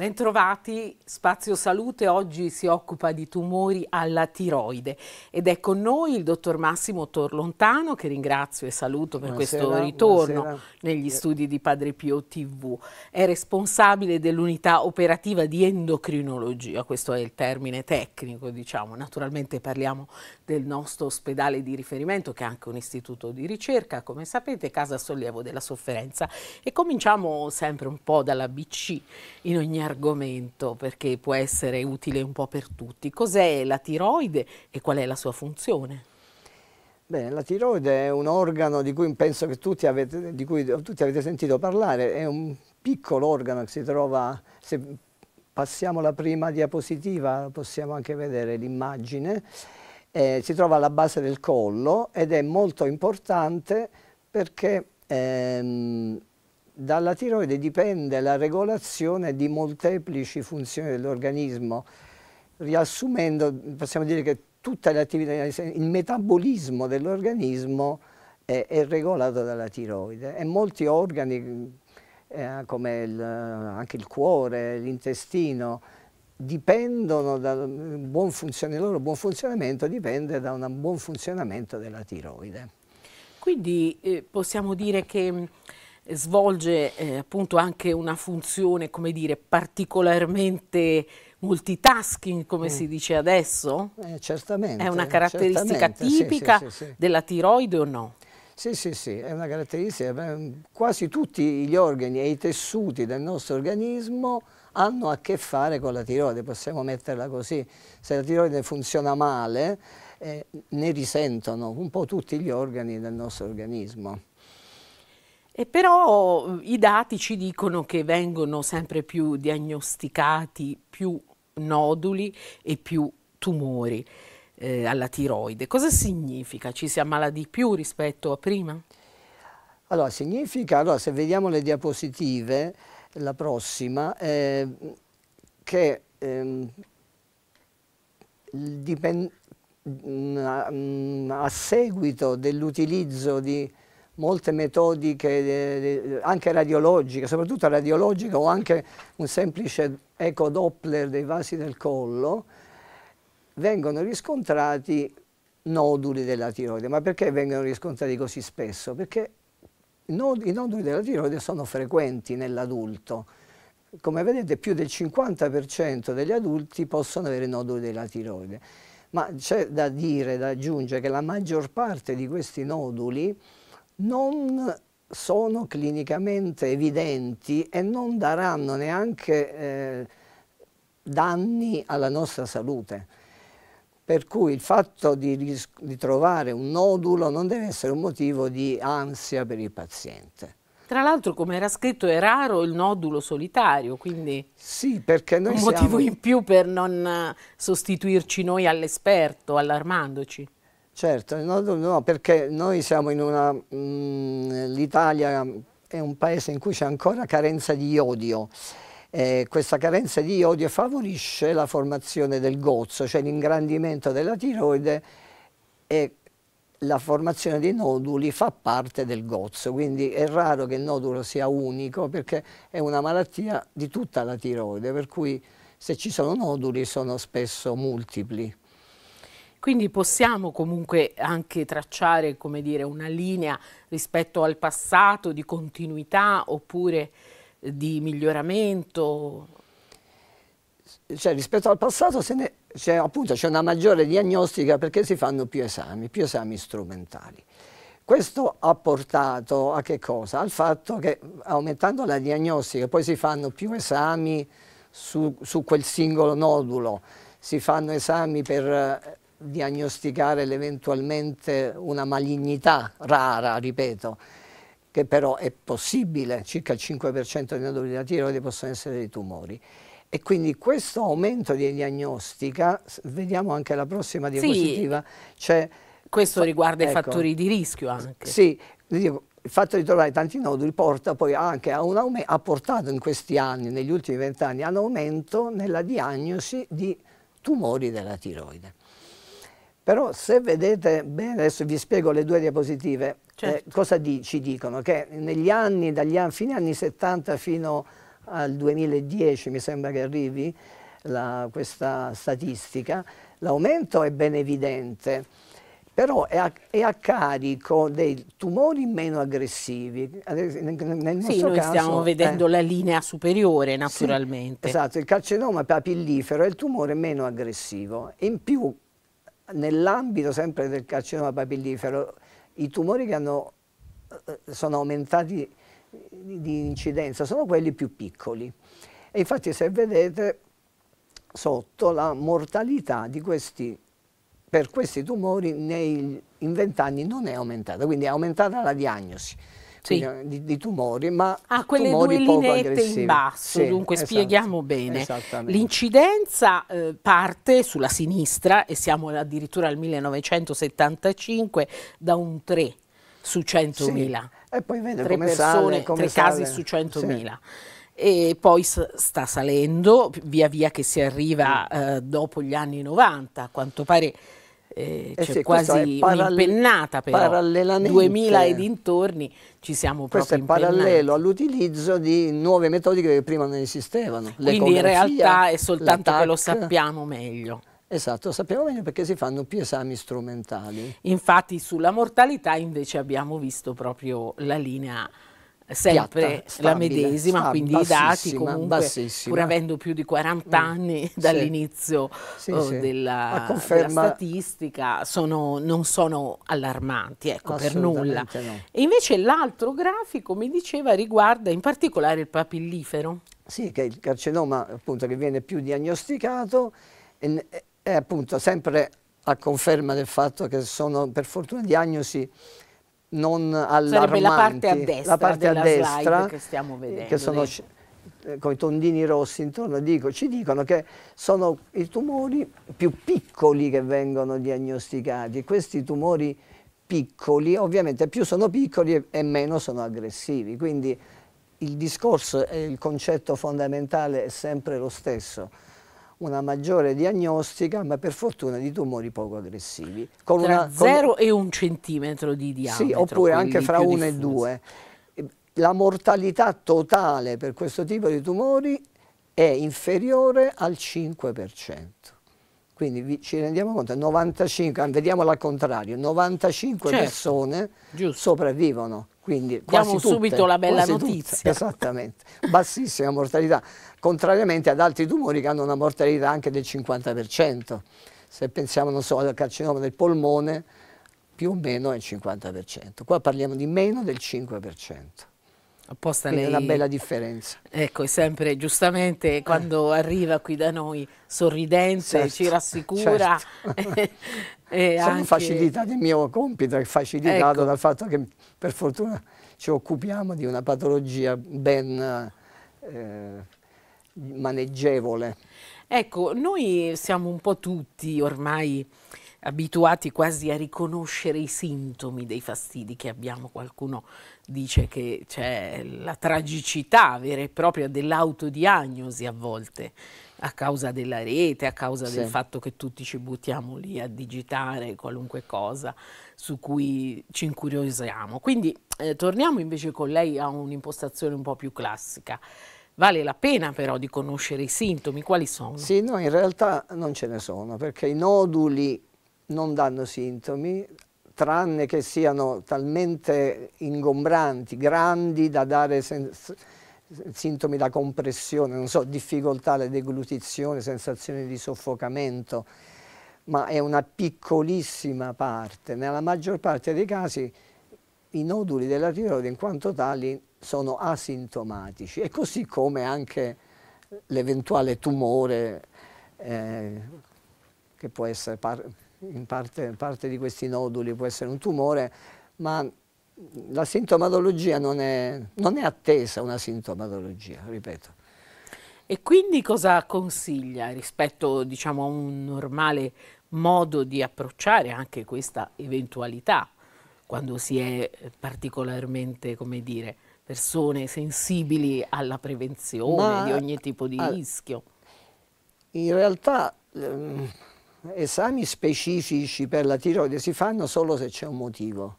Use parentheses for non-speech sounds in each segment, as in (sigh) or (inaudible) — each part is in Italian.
Bentrovati, Spazio Salute oggi si occupa di tumori alla tiroide ed è con noi il dottor Massimo Torlontano che ringrazio e saluto per buonasera, questo ritorno buonasera. negli studi di Padre Pio TV. È responsabile dell'unità operativa di endocrinologia, questo è il termine tecnico diciamo, naturalmente parliamo del nostro ospedale di riferimento che è anche un istituto di ricerca, come sapete, Casa Sollievo della Sofferenza e cominciamo sempre un po' dalla BC in ogni argomento perché può essere utile un po' per tutti. Cos'è la tiroide e qual è la sua funzione? Bene, la tiroide è un organo di cui penso che tutti avete, di cui tutti avete sentito parlare, è un piccolo organo che si trova, se passiamo la prima diapositiva possiamo anche vedere l'immagine, eh, si trova alla base del collo ed è molto importante perché ehm, dalla tiroide dipende la regolazione di molteplici funzioni dell'organismo. Riassumendo, possiamo dire che tutta l'attività, il metabolismo dell'organismo è, è, regolato dalla tiroide e molti organi, eh, come il, anche il cuore, l'intestino, dipendono dal buon funzionamento, il loro buon funzionamento dipende da un buon funzionamento della tiroide. Quindi eh, possiamo dire che svolge eh, appunto anche una funzione, come dire, particolarmente multitasking, come mm. si dice adesso? Eh, certamente. È una caratteristica tipica sì, sì, sì, della tiroide o no? Sì, sì, sì, è una caratteristica. Eh, quasi tutti gli organi e i tessuti del nostro organismo hanno a che fare con la tiroide, possiamo metterla così. Se la tiroide funziona male, eh, ne risentono un po' tutti gli organi del nostro organismo. E però eh, i dati ci dicono che vengono sempre più diagnosticati più noduli e più tumori eh, alla tiroide. Cosa significa? Ci si ammala di più rispetto a prima? Allora, significa, allora, se vediamo le diapositive, la prossima, eh, che eh, a seguito dell'utilizzo di molte metodiche eh, eh, anche radiologiche, soprattutto radiologiche o anche un semplice eco-doppler dei vasi del collo, vengono riscontrati noduli della tiroide. Ma perché vengono riscontrati così spesso? Perché i noduli della tiroide sono frequenti nell'adulto. Come vedete più del 50% degli adulti possono avere noduli della tiroide. Ma c'è da dire, da aggiungere che la maggior parte di questi noduli non sono clinicamente evidenti e non daranno neanche eh, danni alla nostra salute. Per cui il fatto di, di trovare un nodulo non deve essere un motivo di ansia per il paziente. Tra l'altro, come era scritto, è raro il nodulo solitario, quindi sì, perché noi un motivo siamo... in più per non sostituirci noi all'esperto, allarmandoci. Certo, no, no, perché noi siamo in una... Mm, l'Italia è un paese in cui c'è ancora carenza di iodio. Eh, questa carenza di iodio favorisce la formazione del gozzo, cioè l'ingrandimento della tiroide e la formazione dei noduli fa parte del gozzo, quindi è raro che il nodulo sia unico perché è una malattia di tutta la tiroide, per cui se ci sono noduli sono spesso multipli. Quindi possiamo comunque anche tracciare dire, una linea rispetto al passato di continuità oppure eh, di miglioramento? Cioè, rispetto al passato c'è cioè, una maggiore diagnostica perché si fanno più esami, più esami strumentali. Questo ha portato a Al fatto che aumentando la diagnostica poi si fanno più esami su, su quel singolo nodulo, si fanno esami per eh, diagnosticare eventualmente una malignità rara, ripeto, che però è possibile, circa il 5% dei noduli della tiroide possono essere dei tumori. E quindi questo aumento di diagnostica, vediamo anche la prossima diapositiva, sì, cioè, questo riguarda ecco, i fattori di rischio anche. Sì, il fatto di trovare tanti noduli porta poi anche a un aumento, ha portato in questi anni, negli ultimi vent'anni, a un aumento nella diagnosi di tumori della tiroide. Però se vedete bene, adesso vi spiego le due diapositive, eh, certo. eh, cosa di, ci dicono? Che negli anni, dagli anni, fine anni 70 fino al 2010, mi sembra che arrivi la, questa statistica, l'aumento è ben evidente, però è a, è a, carico dei tumori meno aggressivi. Nel sì, noi caso, stiamo vedendo eh, la linea superiore naturalmente. Sì, esatto, il carcinoma papillifero è il tumore meno aggressivo. In più nell'ambito sempre del carcinoma papillifero, i tumori che hanno, eh, sono aumentati di, incidenza sono quelli più piccoli. E infatti se vedete sotto la mortalità di questi per questi tumori nei, in 20 anni non è aumentata, quindi è aumentata la diagnosi sì. quindi, eh, di, di, tumori, ma ah, quelle tumori due linette in basso, sì, dunque esatto, spieghiamo bene. L'incidenza eh, parte sulla sinistra e siamo addirittura al 1975 da un 3 su 100.000. E poi vede tre come persone, sale, come tre sale. casi su 100.000 e poi sta salendo via via che si arriva mm. eh, dopo gli anni 90, a quanto pare eh, eh c'è cioè, sì, quasi paralle- un'impennata però, 2000 e dintorni ci siamo questo proprio Questo è parallelo all'utilizzo di nuove metodiche che prima non esistevano. Quindi in realtà è soltanto che lo sappiamo meglio. Esatto, sappiamo meglio perché si fanno più esami strumentali. Infatti sulla mortalità invece abbiamo visto proprio la linea sempre Piatta, la medesima, stabile, quindi i dati comunque, bassissima. pur avendo più di 40 mm. anni dall'inizio sì. oh, sì, della, della, statistica, sono, non sono allarmanti, ecco, per nulla. No. E invece l'altro grafico, mi diceva, riguarda in particolare il papillifero. Sì, che è il carcinoma appunto che viene più diagnosticato e, è appunto sempre a conferma del fatto che sono per fortuna diagnosi non allarmanti. Sarebbe la parte a destra, parte a destra che stiamo eh, vedendo. Che sono eh, con i tondini rossi intorno, dico, ci dicono che sono i tumori più piccoli che vengono diagnosticati. Questi tumori piccoli, ovviamente più sono piccoli e, e meno sono aggressivi. Quindi il discorso e il concetto fondamentale è sempre lo stesso una maggiore diagnostica, ma per fortuna di tumori poco aggressivi. Con Tra 0 e 1 centimetro di diametro. Sì, oppure anche fra 1 e 2. La mortalità totale per questo tipo di tumori è inferiore al 5%. Quindi vi, ci rendiamo conto, 95, vediamolo al contrario, 95 certo. persone Giusto. sopravvivono. Quindi Diamo tutte, subito la bella notizia. Tutte, esattamente, bassissima mortalità, contrariamente ad altri tumori che hanno una mortalità anche del 50%. Se pensiamo, so, al carcinoma del polmone, più o meno è il 50%. Qua parliamo di meno del 5%. Apposta Quindi lei... È una bella differenza. Ecco, è sempre giustamente eh. quando eh. arriva qui da noi sorridente, certo, ci rassicura. Certo. (laughs) e Sono anche... facilitato, il mio compito è facilitato ecco. dal fatto che per fortuna ci occupiamo di una patologia ben eh, maneggevole. Ecco, noi siamo un po' tutti ormai abituati quasi a riconoscere i sintomi dei fastidi che abbiamo. Qualcuno dice che c'è la tragicità vera e propria dell'autodiagnosi a volte a causa della rete, a causa sì. del fatto che tutti ci buttiamo lì a digitare qualunque cosa su cui ci incuriosiamo. Quindi eh, torniamo invece con lei a un'impostazione un po' più classica. Vale la pena però di conoscere i sintomi, quali sono? Sì, no, in realtà non ce ne sono, perché i noduli non danno sintomi, tranne che siano talmente ingombranti, grandi da dare sintomi da compressione, non so, difficoltà alla deglutizione, sensazioni di soffocamento, ma è una piccolissima parte. Nella maggior parte dei casi i noduli della tiroide in quanto tali sono asintomatici e così come anche l'eventuale tumore eh, che può essere in parte, parte di questi noduli può essere un tumore, ma la sintomatologia non è, non è, attesa una sintomatologia, ripeto. E quindi cosa consiglia rispetto diciamo, a un normale modo di approcciare anche questa eventualità quando si è particolarmente, come dire, persone sensibili alla prevenzione Ma, di ogni tipo di rischio? In realtà... Ehm, esami specifici per la tiroide si fanno solo se c'è un motivo,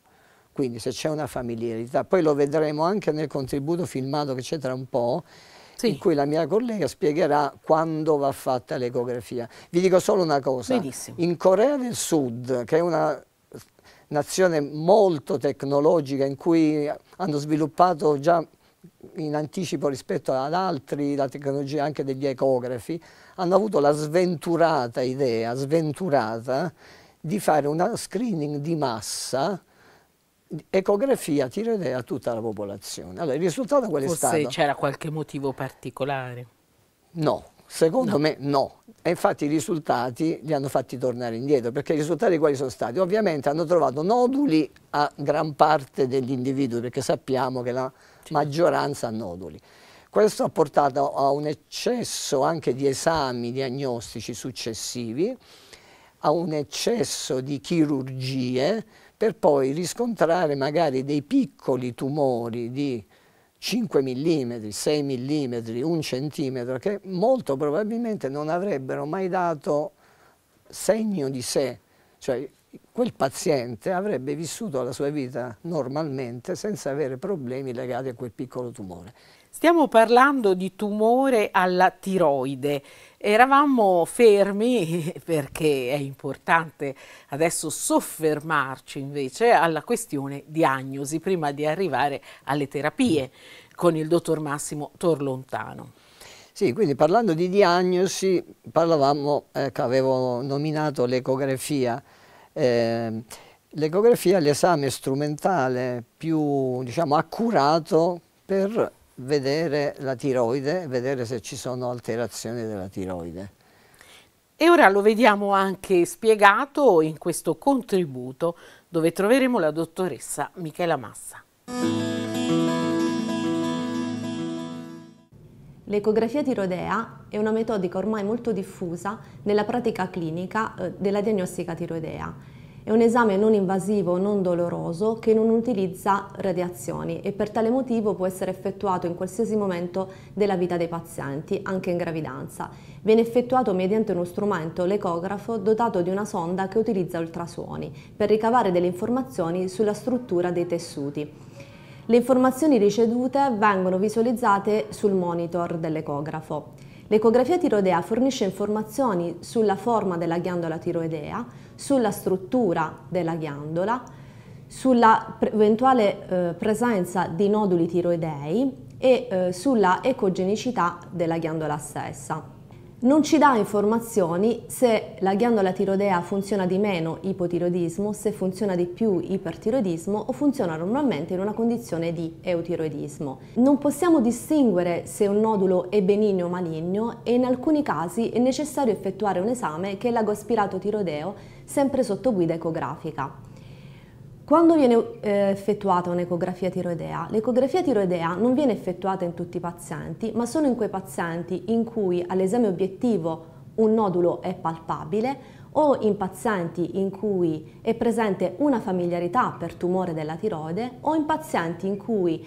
quindi se c'è una familiarità. Poi lo vedremo anche nel contributo filmato che c'è tra un po', sì. in cui la mia collega spiegherà quando va fatta l'ecografia. Vi dico solo una cosa, Benissimo. in Corea del Sud, che è una nazione molto tecnologica in cui hanno sviluppato già in anticipo rispetto ad altri, la tecnologia anche degli ecografi, hanno avuto la sventurata idea, sventurata, di fare una screening di massa ecografia tiroidea a tutta la popolazione. Allora, il risultato qual è Forse stato? Forse c'era qualche motivo particolare. No, secondo no. me no. E infatti i risultati li hanno fatti tornare indietro, perché i risultati quali sono stati? Ovviamente hanno trovato noduli a gran parte degli individui, perché sappiamo che la maggioranza a noduli. Questo ha portato a un eccesso anche di esami diagnostici successivi, a un eccesso di chirurgie, per poi riscontrare magari dei piccoli tumori di 5 mm, 6 mm, 1 cm, che molto probabilmente non avrebbero mai dato segno di sé. Cioè, quel paziente avrebbe vissuto la sua vita normalmente senza avere problemi legati a quel piccolo tumore. Stiamo parlando di tumore alla tiroide. Eravamo fermi (laughs) perché è importante adesso soffermarci invece alla questione diagnosi prima di arrivare alle terapie con il dottor Massimo Torlontano. Sì, quindi parlando di diagnosi parlavamo eh, avevo nominato l'ecografia eh, l'ecografia è l'esame strumentale più diciamo, accurato per vedere la tiroide, vedere se ci sono alterazioni della tiroide. E ora lo vediamo anche spiegato in questo contributo dove troveremo la dottoressa Michela Massa. L'ecografia tiroidea è una metodica ormai molto diffusa nella pratica clinica eh, della diagnostica tiroidea. È un esame non invasivo, non doloroso, che non utilizza radiazioni e per tale motivo può essere effettuato in qualsiasi momento della vita dei pazienti, anche in gravidanza. Viene effettuato mediante uno strumento, l'ecografo, dotato di una sonda che utilizza ultrasuoni per ricavare delle informazioni sulla struttura dei tessuti. Le informazioni ricevute vengono visualizzate sul monitor dell'ecografo. L'ecografia tiroidea fornisce informazioni sulla forma della ghiandola tiroidea, sulla struttura della ghiandola, sulla eventuale eh, presenza di noduli tiroidei e eh, sulla ecogenicità della ghiandola stessa non ci dà informazioni se la ghiandola tirodea funziona di meno ipotiroidismo, se funziona di più ipertiroidismo o funziona normalmente in una condizione di eutiroidismo. Non possiamo distinguere se un nodulo è benigno o maligno e in alcuni casi è necessario effettuare un esame che è l'agospirato tirodeo sempre sotto guida ecografica. Quando viene eh, effettuata un'ecografia tiroidea? L'ecografia tiroidea non viene effettuata in tutti i pazienti, ma solo in quei pazienti in cui all'esame obiettivo un nodulo è palpabile o in pazienti in cui è presente una familiarità per tumore della tiroide o in pazienti in cui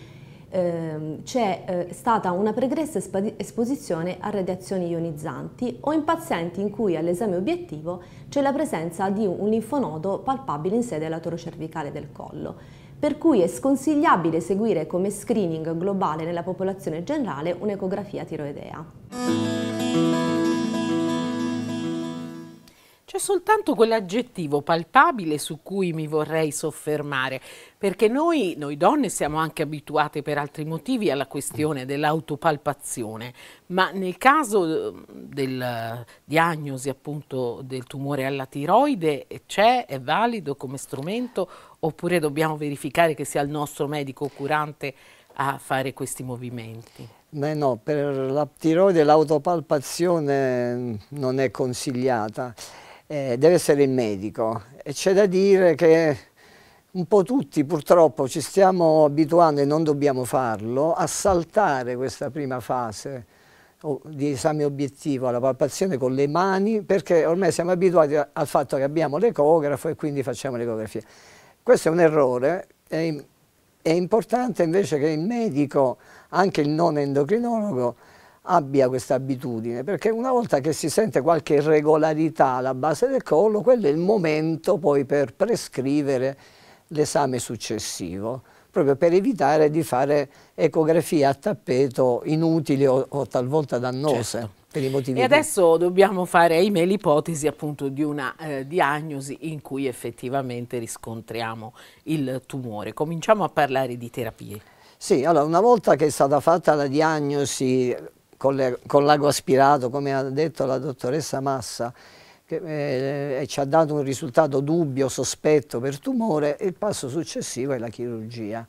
Ehm, c'è eh, stata una pregressa esposizione a radiazioni ionizzanti o in pazienti in cui all'esame obiettivo c'è la presenza di un linfonodo palpabile in sede latorocervicale del collo. Per cui è sconsigliabile seguire come screening globale nella popolazione generale un'ecografia tiroidea. C'è soltanto quell'aggettivo palpabile su cui mi vorrei soffermare, perché noi, noi donne siamo anche abituate per altri motivi alla questione dell'autopalpazione, ma nel caso eh, della eh, diagnosi appunto del tumore alla tiroide eh, c'è, è valido come strumento oppure dobbiamo verificare che sia il nostro medico curante a fare questi movimenti? Beh no, per la tiroide l'autopalpazione non è consigliata eh, deve essere il medico. E c'è da dire che un po' tutti purtroppo ci stiamo abituando e non dobbiamo farlo a saltare questa prima fase di esame obiettivo alla palpazione con le mani perché ormai siamo abituati al fatto che abbiamo l'ecografo e quindi facciamo l'ecografia. Questo è un errore, è, è importante invece che il medico, anche il non endocrinologo, abbia questa abitudine, perché una volta che si sente qualche irregolarità alla base del collo, quello è il momento poi per prescrivere l'esame successivo, proprio per evitare di fare ecografie a tappeto inutili o, o talvolta dannose. Certo. E adesso dobbiamo fare, ahimè, l'ipotesi appunto di una eh, diagnosi in cui effettivamente riscontriamo il tumore. Cominciamo a parlare di terapie. Sì, allora una volta che è stata fatta la diagnosi con, le, con l'ago aspirato, come ha detto la dottoressa Massa, che eh, ci ha dato un risultato dubbio, sospetto per tumore, il passo successivo è la chirurgia.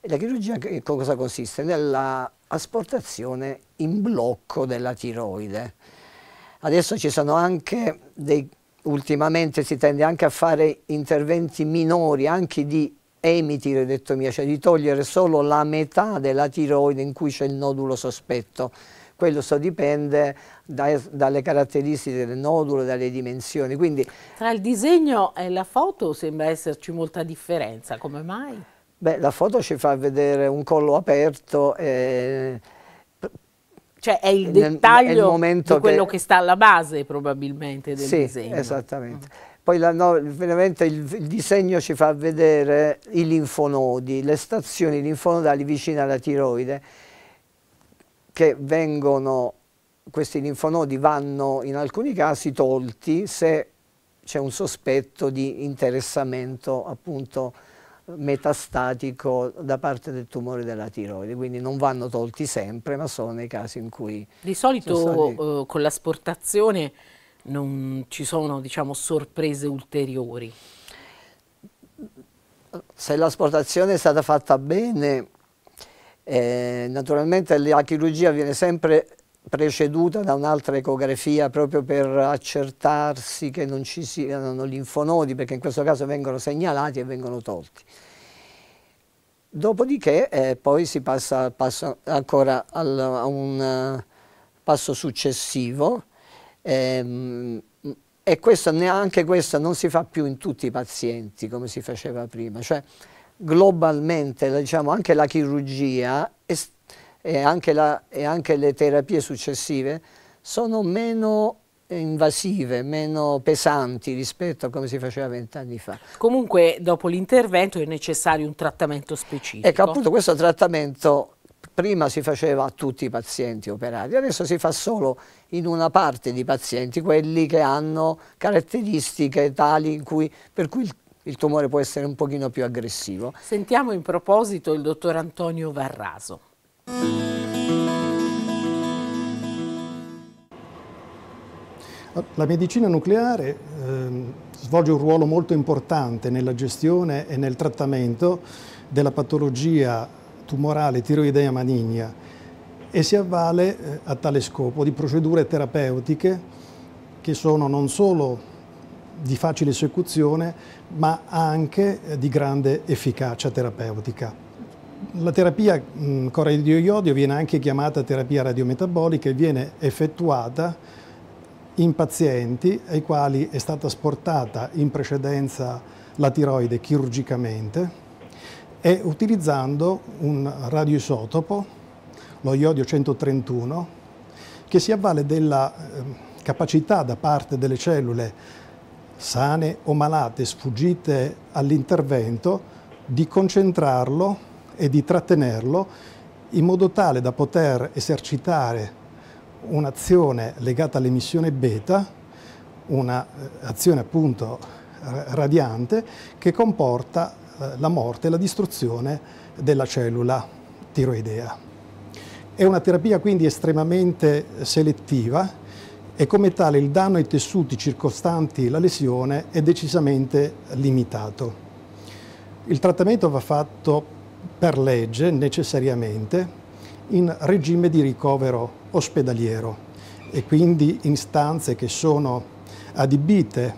E la chirurgia in cosa consiste? Nella asportazione in blocco della tiroide. Adesso ci sono anche dei ultimamente si tende anche a fare interventi minori, anche di emitiroidectomia, cioè di togliere solo la metà della tiroide in cui c'è il nodulo sospetto. Quello so dipende da, dalle caratteristiche del nodulo, dalle dimensioni. Quindi, Tra il disegno e la foto sembra esserci molta differenza, come mai? Beh, la foto ci fa vedere un collo aperto e, cioè è il dettaglio è il di quello che, che... sta alla base probabilmente del sì, disegno. Esattamente. Mm. Poi la, no, veramente il, il, disegno ci fa vedere i linfonodi, le stazioni linfonodali vicine alla tiroide che vengono, questi linfonodi vanno in alcuni casi tolti se c'è un sospetto di interessamento appunto metastatico da parte del tumore della tiroide, quindi non vanno tolti sempre, ma sono nei casi in cui... Di solito stati... eh, con l'asportazione non ci sono diciamo, sorprese ulteriori? Se l'asportazione è stata fatta bene, eh, naturalmente la chirurgia viene sempre preceduta da un'altra ecografia proprio per accertarsi che non ci siano linfonodi, perché in questo caso vengono segnalati e vengono tolti. Dopodiché eh, poi si passa, passa ancora al, a un uh, passo successivo, Ehm, e questo, neanche questo non si fa più in tutti i pazienti come si faceva prima, cioè globalmente diciamo, anche la chirurgia e, e, anche la, e, anche le terapie successive sono meno invasive, meno pesanti rispetto a come si faceva vent'anni fa. Comunque dopo l'intervento è necessario un trattamento specifico. Ecco appunto questo trattamento prima si faceva a tutti i pazienti operati, adesso si fa solo in una parte di pazienti, quelli che hanno caratteristiche tali cui, per cui il il tumore può essere un pochino più aggressivo. Sentiamo in proposito il dottor Antonio Varraso. La medicina nucleare eh, svolge un ruolo molto importante nella gestione e nel trattamento della patologia tumorale tiroidea maligna e si avvale eh, a tale scopo di procedure terapeutiche che sono non solo di facile esecuzione ma anche eh, di grande efficacia terapeutica. La terapia con iodio viene anche chiamata terapia radiometabolica e viene effettuata in pazienti ai quali è stata asportata in precedenza la tiroide chirurgicamente e utilizzando un radioisotopo, lo iodio 131, che si avvale della ehm, capacità da parte delle cellule sane o malate, sfuggite all'intervento, di concentrarlo e di trattenerlo in modo tale da poter esercitare un'azione legata all'emissione beta, un'azione eh, appunto eh, radiante, che comporta eh, la morte e la distruzione della cellula tiroidea. È una terapia quindi estremamente eh, selettiva e come tale il danno ai tessuti circostanti la lesione è decisamente limitato. Il trattamento va fatto per legge necessariamente in regime di ricovero ospedaliero e quindi in stanze che sono adibite,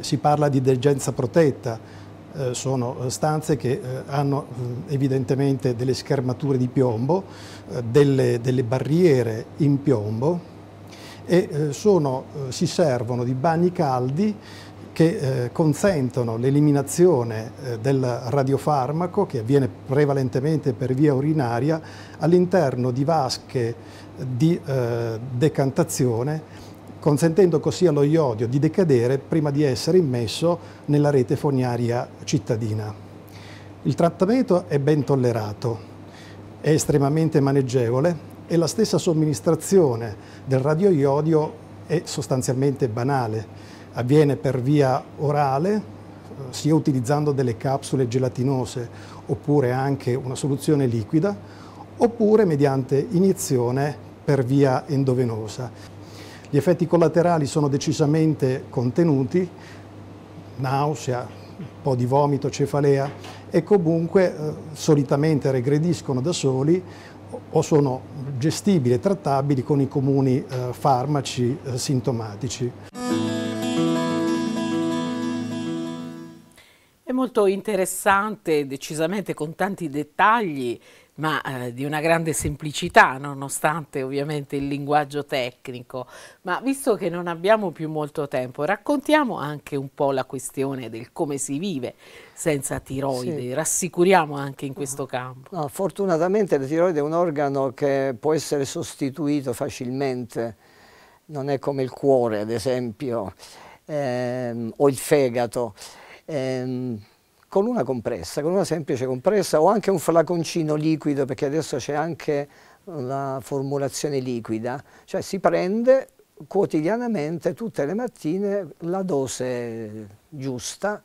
si parla di degenza protetta, eh, sono eh, stanze che eh, hanno evidentemente delle schermature di piombo, delle, delle barriere in piombo e sono, si servono di bagni caldi che consentono l'eliminazione del radiofarmaco che avviene prevalentemente per via urinaria all'interno di vasche di decantazione consentendo così allo iodio di decadere prima di essere immesso nella rete fognaria cittadina. Il trattamento è ben tollerato, è estremamente maneggevole e la stessa somministrazione del radioiodio è sostanzialmente banale. Avviene per via orale, sia utilizzando delle capsule gelatinose oppure anche una soluzione liquida, oppure mediante iniezione per via endovenosa. Gli effetti collaterali sono decisamente contenuti, nausea, un po' di vomito, cefalea e comunque eh, solitamente regrediscono da soli o sono gestibili e trattabili con i comuni eh, farmaci eh, sintomatici. È molto interessante, decisamente con tanti dettagli, ma eh, di una grande semplicità, nonostante ovviamente il linguaggio tecnico. Ma visto che non abbiamo più molto tempo, raccontiamo anche un po' la questione del come si vive senza tiroide, sì. rassicuriamo anche in questo campo. No, fortunatamente la tiroide è un organo che può essere sostituito facilmente, non è come il cuore ad esempio, ehm, o il fegato. Eh, con una compressa, con una semplice compressa o anche un flaconcino liquido perché adesso c'è anche la formulazione liquida, cioè si prende quotidianamente tutte le mattine la dose giusta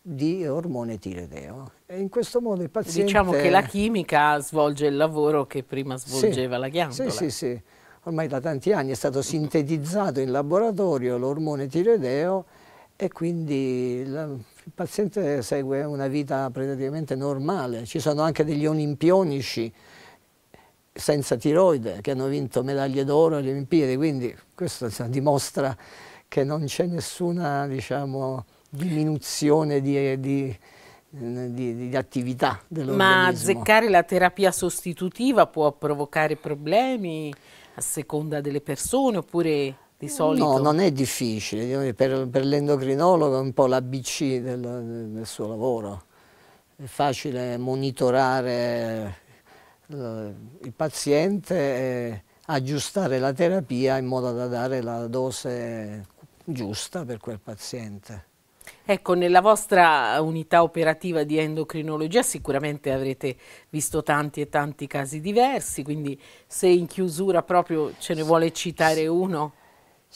di ormone tiroideo. E in questo modo il paziente... Diciamo che la chimica svolge il lavoro che prima svolgeva sì, la ghiandola. Sì, sì, sì. Ormai da tanti anni è stato sintetizzato in laboratorio l'ormone tiroideo e quindi la, il paziente segue una vita praticamente normale, ci sono anche degli olimpionici senza tiroide che hanno vinto medaglie d'oro alle Olimpiadi, quindi questo dimostra che non c'è nessuna diciamo, diminuzione di, di di, di, attività dell'organismo. Ma azzeccare la terapia sostitutiva può provocare problemi a seconda delle persone oppure di solito? No, non è difficile, per, per l'endocrinologo è un po' l'ABC del, del suo lavoro, è facile monitorare eh, il paziente e aggiustare la terapia in modo da dare la dose giusta per quel paziente. Ecco, nella vostra unità operativa di endocrinologia sicuramente avrete visto tanti e tanti casi diversi, quindi se in chiusura proprio ce ne vuole citare uno.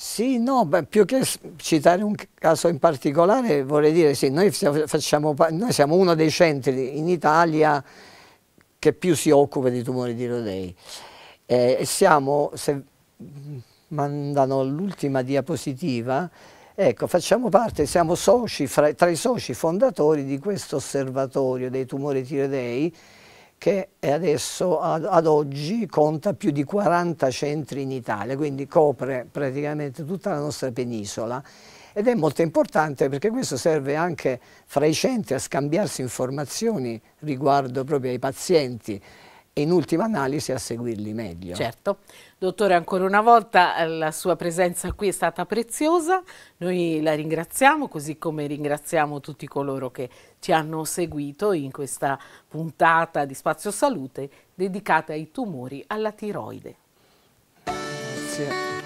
Sì, no, beh, più che citare un caso in particolare, vorrei dire sì, noi, facciamo, noi siamo uno dei centri in Italia che più si occupa di tumori di rodei. Eh, siamo, se mandano l'ultima diapositiva, ecco, facciamo parte, siamo soci, fra, tra i soci fondatori di questo osservatorio dei tumori tiroidei, che adesso ad, oggi conta più di 40 centri in Italia, quindi copre praticamente tutta la nostra penisola ed è molto importante perché questo serve anche fra i centri a scambiarsi informazioni riguardo proprio ai pazienti e in ultima analisi a seguirli meglio. Certo. Dottore, ancora una volta eh, la sua presenza qui è stata preziosa, noi la ringraziamo così come ringraziamo tutti coloro che ci hanno seguito in questa puntata di Spazio Salute dedicata ai tumori alla tiroide. Grazie.